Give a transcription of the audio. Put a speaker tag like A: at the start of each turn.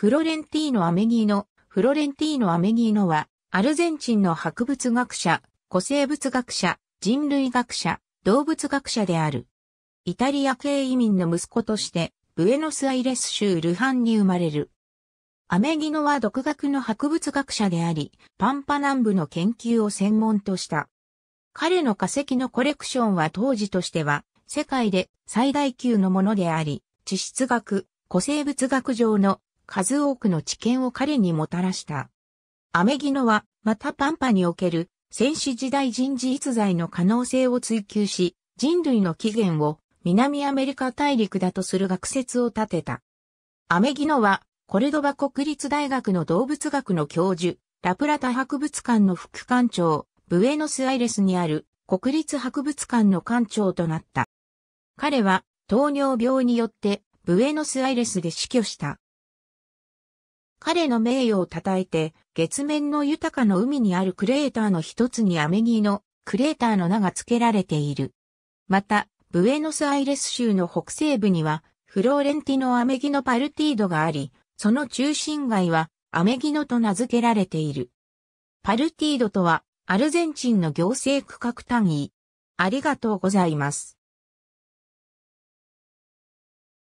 A: フロレンティーノ・アメギーノ、フロレンティーノ・アメギーノは、アルゼンチンの博物学者、古生物学者、人類学者、動物学者である。イタリア系移民の息子として、ブエノスアイレス州ルハンに生まれる。アメギノは独学の博物学者であり、パンパ南部の研究を専門とした。彼の化石のコレクションは当時としては、世界で最大級のものであり、地質学、古生物学上の数多くの知見を彼にもたらした。アメギノは、またパンパにおける戦死時代人事逸材の可能性を追求し、人類の起源を南アメリカ大陸だとする学説を立てた。アメギノは、コルドバ国立大学の動物学の教授、ラプラタ博物館の副館長、ブエノスアイレスにある国立博物館の館長となった。彼は糖尿病によってブエノスアイレスで死去した。彼の名誉を称えて、月面の豊かの海にあるクレーターの一つにアメギーのクレーターの名が付けられている。また、ブエノスアイレス州の北西部には、フローレンティノ・アメギノ・パルティードがあり、その中心街はアメギノと名付けられている。パルティードとは、アルゼンチンの行政区画単位。ありがとうございます。